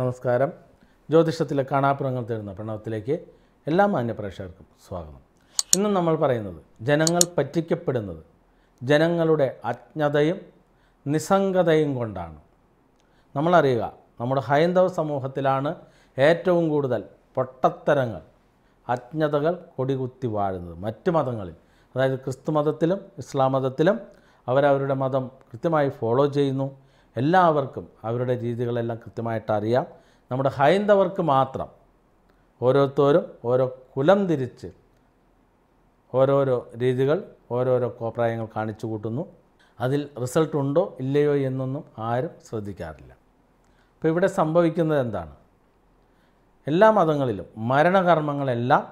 നമസ്കാരം ജ്യോതിഷത്തിലെ കാണാപ്പുറങ്ങൾ തേടുന്ന പ്രണവത്തിലേക്ക് എല്ലാ മാന്യപ്രേക്ഷകർക്കും സ്വാഗതം ഇന്ന് നമ്മൾ പറയുന്നത് ജനങ്ങൾ പറ്റിക്കപ്പെടുന്നത് ജനങ്ങളുടെ അജ്ഞതയും നിസ്സംഗതയും കൊണ്ടാണ് നമ്മളറിയുക നമ്മുടെ ഹൈന്ദവ സമൂഹത്തിലാണ് ഏറ്റവും കൂടുതൽ പൊട്ടത്തരങ്ങൾ അജ്ഞതകൾ കൊടികുത്തി വാഴുന്നത് മറ്റ് മതങ്ങളിൽ അതായത് ക്രിസ്തു മതത്തിലും ഇസ്ലാം മതത്തിലും അവരവരുടെ മതം കൃത്യമായി ഫോളോ ചെയ്യുന്നു എല്ലാവർക്കും അവരുടെ രീതികളെല്ലാം കൃത്യമായിട്ട് അറിയാം നമ്മുടെ ഹൈന്ദവർക്ക് മാത്രം ഓരോരുത്തരും ഓരോ കുലം തിരിച്ച് ഓരോരോ രീതികൾ ഓരോരോ കോപ്രായങ്ങൾ കാണിച്ചു കൂട്ടുന്നു അതിൽ റിസൾട്ട് ഉണ്ടോ ഇല്ലയോ എന്നൊന്നും ആരും ശ്രദ്ധിക്കാറില്ല അപ്പോൾ ഇവിടെ സംഭവിക്കുന്നത് എന്താണ് എല്ലാ മതങ്ങളിലും മരണകർമ്മങ്ങളെല്ലാം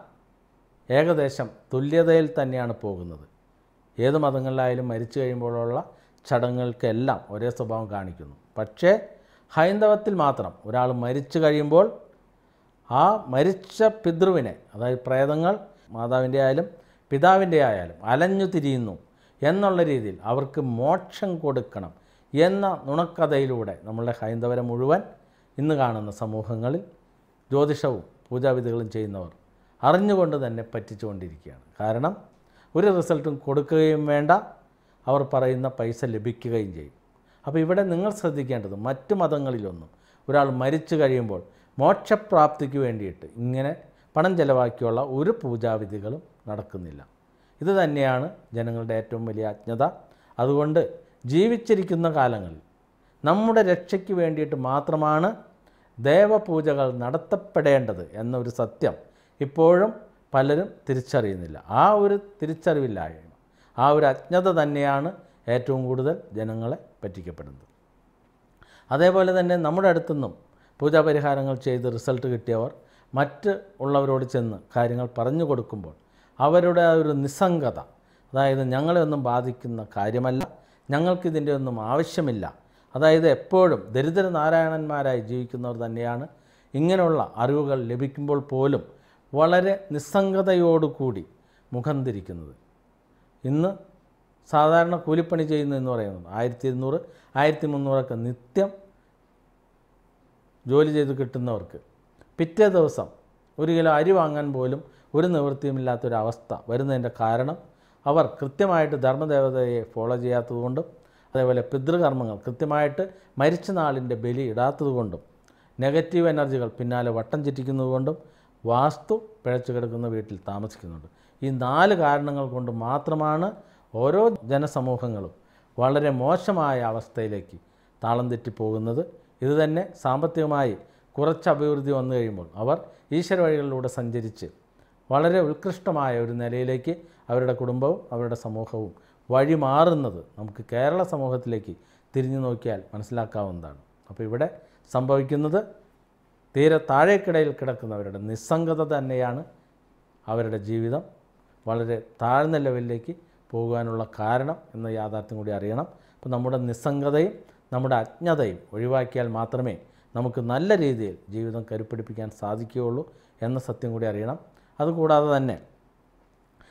ഏകദേശം തുല്യതയിൽ തന്നെയാണ് പോകുന്നത് ഏത് മതങ്ങളിലായാലും മരിച്ചു കഴിയുമ്പോഴുള്ള ചടങ്ങുകൾക്കെല്ലാം ഒരേ സ്വഭാവം കാണിക്കുന്നു പക്ഷേ ഹൈന്ദവത്തിൽ മാത്രം ഒരാൾ മരിച്ചു കഴിയുമ്പോൾ ആ മരിച്ച പിതൃവിനെ അതായത് പ്രേതങ്ങൾ മാതാവിൻ്റെ ആയാലും പിതാവിൻ്റെ ആയാലും അലഞ്ഞു തിരിയുന്നു എന്നുള്ള രീതിയിൽ അവർക്ക് മോക്ഷം കൊടുക്കണം എന്ന നുണക്കഥയിലൂടെ നമ്മളുടെ ഹൈന്ദവരെ മുഴുവൻ ഇന്ന് കാണുന്ന സമൂഹങ്ങളിൽ ജ്യോതിഷവും പൂജാവിധികളും ചെയ്യുന്നവർ അറിഞ്ഞുകൊണ്ട് തന്നെ പറ്റിച്ചുകൊണ്ടിരിക്കുകയാണ് കാരണം ഒരു റിസൾട്ടും കൊടുക്കുകയും വേണ്ട അവർ പറയുന്ന പൈസ ലഭിക്കുകയും ചെയ്യും അപ്പോൾ ഇവിടെ നിങ്ങൾ ശ്രദ്ധിക്കേണ്ടത് മറ്റ് മതങ്ങളിലൊന്നും ഒരാൾ മരിച്ചു കഴിയുമ്പോൾ മോക്ഷപ്രാപ്തിക്ക് വേണ്ടിയിട്ട് ഇങ്ങനെ പണം ചെലവാക്കിയുള്ള ഒരു പൂജാവിധികളും നടക്കുന്നില്ല ഇത് തന്നെയാണ് ജനങ്ങളുടെ ഏറ്റവും വലിയ അജ്ഞത അതുകൊണ്ട് ജീവിച്ചിരിക്കുന്ന കാലങ്ങളിൽ നമ്മുടെ രക്ഷയ്ക്ക് വേണ്ടിയിട്ട് മാത്രമാണ് ദേവപൂജകൾ നടത്തപ്പെടേണ്ടത് എന്നൊരു സത്യം ഇപ്പോഴും പലരും തിരിച്ചറിയുന്നില്ല ആ ഒരു തിരിച്ചറിവില്ലായ്മ ആ ഒരു അജ്ഞത തന്നെയാണ് ഏറ്റവും കൂടുതൽ ജനങ്ങളെ പറ്റിക്കപ്പെടുന്നത് അതേപോലെ തന്നെ നമ്മുടെ അടുത്തുനിന്നും പൂജാപരിഹാരങ്ങൾ ചെയ്ത് റിസൾട്ട് കിട്ടിയവർ മറ്റ് ഉള്ളവരോട് ചെന്ന് കാര്യങ്ങൾ പറഞ്ഞു കൊടുക്കുമ്പോൾ അവരുടെ ആ ഒരു നിസ്സംഗത അതായത് ഞങ്ങളെ ഒന്നും ബാധിക്കുന്ന കാര്യമല്ല ഞങ്ങൾക്കിതിൻ്റെ ഒന്നും ആവശ്യമില്ല അതായത് എപ്പോഴും നാരായണന്മാരായി ജീവിക്കുന്നവർ തന്നെയാണ് ഇങ്ങനെയുള്ള അറിവുകൾ ലഭിക്കുമ്പോൾ പോലും വളരെ നിസ്സംഗതയോടുകൂടി മുഖം തിരിക്കുന്നത് ഇന്ന് സാധാരണ കൂലിപ്പണി ചെയ്യുന്നു എന്ന് പറയുന്നത് ആയിരത്തി ഇരുന്നൂറ് ആയിരത്തി മുന്നൂറൊക്കെ നിത്യം ജോലി ചെയ്ത് കിട്ടുന്നവർക്ക് പിറ്റേ ദിവസം ഒരു കിലോ അരി വാങ്ങാൻ പോലും ഒരു നിവൃത്തിയുമില്ലാത്തൊരവസ്ഥ വരുന്നതിൻ്റെ കാരണം അവർ കൃത്യമായിട്ട് ധർമ്മദേവതയെ ഫോളോ ചെയ്യാത്തതുകൊണ്ടും അതേപോലെ പിതൃകർമ്മങ്ങൾ കൃത്യമായിട്ട് മരിച്ച നാളിൻ്റെ ബലി ഇടാത്തതുകൊണ്ടും നെഗറ്റീവ് എനർജികൾ പിന്നാലെ വട്ടം ചുറ്റിക്കുന്നതുകൊണ്ടും വാസ്തു പിഴച്ചു കിടക്കുന്ന വീട്ടിൽ താമസിക്കുന്നുണ്ട് ഈ നാല് കാരണങ്ങൾ കൊണ്ട് മാത്രമാണ് ഓരോ ജനസമൂഹങ്ങളും വളരെ മോശമായ അവസ്ഥയിലേക്ക് താളം തെറ്റിപ്പോകുന്നത് ഇതുതന്നെ സാമ്പത്തികമായി കുറച്ച് അഭിവൃദ്ധി വന്നു കഴിയുമ്പോൾ അവർ ഈശ്വര വഴികളിലൂടെ സഞ്ചരിച്ച് വളരെ ഉത്കൃഷ്ടമായ ഒരു നിലയിലേക്ക് അവരുടെ കുടുംബവും അവരുടെ സമൂഹവും വഴിമാറുന്നത് നമുക്ക് കേരള സമൂഹത്തിലേക്ക് തിരിഞ്ഞു നോക്കിയാൽ മനസ്സിലാക്കാവുന്നതാണ് അപ്പോൾ ഇവിടെ സംഭവിക്കുന്നത് തീരെ താഴേക്കിടയിൽ കിടക്കുന്നവരുടെ നിസ്സംഗത തന്നെയാണ് അവരുടെ ജീവിതം വളരെ താഴ്ന്ന ലെവലിലേക്ക് പോകാനുള്ള കാരണം എന്ന യാഥാർത്ഥ്യം കൂടി അറിയണം അപ്പോൾ നമ്മുടെ നിസ്സംഗതയും നമ്മുടെ അജ്ഞതയും ഒഴിവാക്കിയാൽ മാത്രമേ നമുക്ക് നല്ല രീതിയിൽ ജീവിതം കരുപ്പിടിപ്പിക്കാൻ സാധിക്കുകയുള്ളൂ എന്ന സത്യം കൂടി അറിയണം അതുകൂടാതെ തന്നെ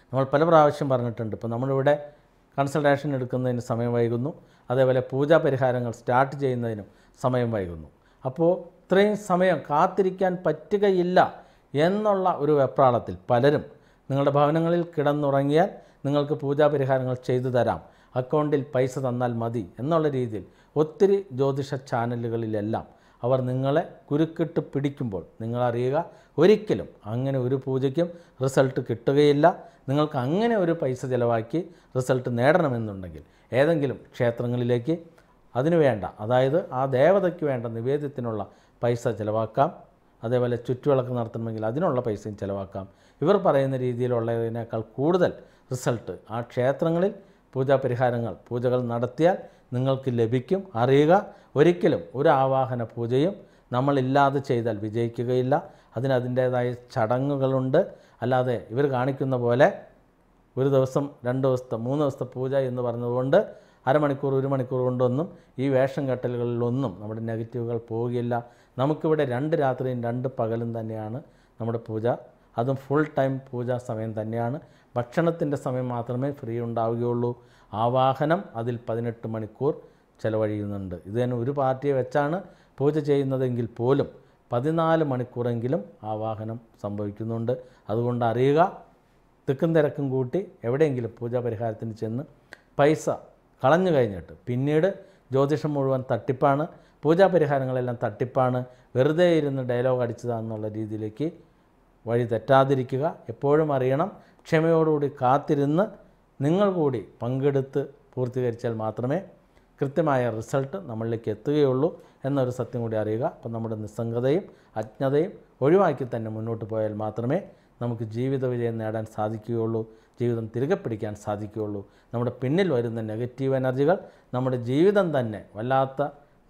നമ്മൾ പല പ്രാവശ്യം പറഞ്ഞിട്ടുണ്ട് ഇപ്പോൾ നമ്മളിവിടെ കൺസൾട്ടേഷൻ എടുക്കുന്നതിന് സമയം വൈകുന്നു അതേപോലെ പൂജാ പരിഹാരങ്ങൾ സ്റ്റാർട്ട് ചെയ്യുന്നതിനും സമയം വൈകുന്നു അപ്പോൾ ഇത്രയും സമയം കാത്തിരിക്കാൻ പറ്റുകയില്ല എന്നുള്ള ഒരു വെപ്രാളത്തിൽ പലരും നിങ്ങളുടെ ഭവനങ്ങളിൽ കിടന്നുറങ്ങിയാൽ നിങ്ങൾക്ക് പൂജാപരിഹാരങ്ങൾ ചെയ്തു തരാം അക്കൗണ്ടിൽ പൈസ തന്നാൽ മതി എന്നുള്ള രീതിയിൽ ഒത്തിരി ജ്യോതിഷ ചാനലുകളിലെല്ലാം അവർ നിങ്ങളെ കുരുക്കിട്ട് പിടിക്കുമ്പോൾ നിങ്ങളറിയുക ഒരിക്കലും അങ്ങനെ ഒരു പൂജയ്ക്കും റിസൾട്ട് കിട്ടുകയില്ല നിങ്ങൾക്ക് അങ്ങനെ ഒരു പൈസ ചിലവാക്കി റിസൾട്ട് നേടണമെന്നുണ്ടെങ്കിൽ ഏതെങ്കിലും ക്ഷേത്രങ്ങളിലേക്ക് അതിനു വേണ്ട അതായത് ആ ദേവതയ്ക്ക് വേണ്ട നിവേദ്യത്തിനുള്ള പൈസ ചിലവാക്കാം അതേപോലെ ചുറ്റുവിളക്ക് നടത്തണമെങ്കിൽ അതിനുള്ള പൈസയും ചിലവാക്കാം ഇവർ പറയുന്ന രീതിയിലുള്ളതിനേക്കാൾ കൂടുതൽ റിസൾട്ട് ആ ക്ഷേത്രങ്ങളിൽ പൂജാപരിഹാരങ്ങൾ പൂജകൾ നടത്തിയാൽ നിങ്ങൾക്ക് ലഭിക്കും അറിയുക ഒരിക്കലും ഒരു ആവാഹന പൂജയും നമ്മളില്ലാതെ ചെയ്താൽ വിജയിക്കുകയില്ല അതിന് അതിൻ്റേതായ ചടങ്ങുകളുണ്ട് അല്ലാതെ ഇവർ കാണിക്കുന്ന പോലെ ഒരു ദിവസം രണ്ട് ദിവസത്തെ മൂന്ന് ദിവസത്തെ പൂജ എന്ന് പറഞ്ഞതുകൊണ്ട് അരമണിക്കൂർ ഒരു മണിക്കൂർ കൊണ്ടൊന്നും ഈ വേഷം കെട്ടലുകളിലൊന്നും നമ്മുടെ നെഗറ്റീവുകൾ പോവുകയില്ല നമുക്കിവിടെ രണ്ട് രാത്രിയും രണ്ട് പകലും തന്നെയാണ് നമ്മുടെ പൂജ അതും ഫുൾ ടൈം പൂജാ സമയം തന്നെയാണ് ഭക്ഷണത്തിൻ്റെ സമയം മാത്രമേ ഫ്രീ ഉണ്ടാവുകയുള്ളൂ ആവാഹനം അതിൽ പതിനെട്ട് മണിക്കൂർ ചിലവഴിയുന്നുണ്ട് ഇത് തന്നെ ഒരു പാർട്ടിയെ വെച്ചാണ് പൂജ ചെയ്യുന്നതെങ്കിൽ പോലും പതിനാല് മണിക്കൂറെങ്കിലും ആവാഹനം സംഭവിക്കുന്നുണ്ട് അതുകൊണ്ട് അറിയുക തിക്കും തിരക്കും കൂട്ടി എവിടെയെങ്കിലും പൂജാ പരിഹാരത്തിന് ചെന്ന് പൈസ കളഞ്ഞു കഴിഞ്ഞിട്ട് പിന്നീട് ജ്യോതിഷം മുഴുവൻ തട്ടിപ്പാണ് പൂജാപരിഹാരങ്ങളെല്ലാം തട്ടിപ്പാണ് വെറുതെ ഇരുന്ന് ഡയലോഗ് അടിച്ചതാണെന്നുള്ള രീതിയിലേക്ക് വഴി തെറ്റാതിരിക്കുക എപ്പോഴും അറിയണം ക്ഷമയോടുകൂടി കാത്തിരുന്ന് നിങ്ങൾ കൂടി പങ്കെടുത്ത് പൂർത്തീകരിച്ചാൽ മാത്രമേ കൃത്യമായ റിസൾട്ട് നമ്മളിലേക്ക് എത്തുകയുള്ളൂ എന്നൊരു സത്യം കൂടി അറിയുക അപ്പം നമ്മുടെ നിസ്സംഗതയും അജ്ഞതയും ഒഴിവാക്കി തന്നെ മുന്നോട്ട് പോയാൽ മാത്രമേ നമുക്ക് ജീവിത വിജയം നേടാൻ സാധിക്കുകയുള്ളൂ ജീവിതം തിരികെ പിടിക്കാൻ സാധിക്കുകയുള്ളൂ നമ്മുടെ പിന്നിൽ വരുന്ന നെഗറ്റീവ് എനർജികൾ നമ്മുടെ ജീവിതം തന്നെ വല്ലാത്ത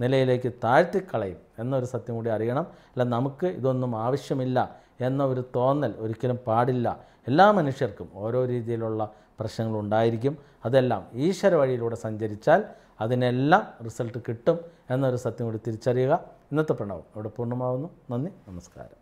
നിലയിലേക്ക് താഴ്ത്തിക്കളയും എന്നൊരു സത്യം കൂടി അറിയണം അല്ല നമുക്ക് ഇതൊന്നും ആവശ്യമില്ല എന്ന ഒരു തോന്നൽ ഒരിക്കലും പാടില്ല എല്ലാ മനുഷ്യർക്കും ഓരോ രീതിയിലുള്ള പ്രശ്നങ്ങൾ ഉണ്ടായിരിക്കും അതെല്ലാം ഈശ്വര വഴിയിലൂടെ സഞ്ചരിച്ചാൽ അതിനെല്ലാം റിസൾട്ട് കിട്ടും എന്നൊരു സത്യം കൂടി തിരിച്ചറിയുക ഇന്നത്തെ പ്രണവം ഇവിടെ പൂർണ്ണമാവുന്നു നന്ദി നമസ്കാരം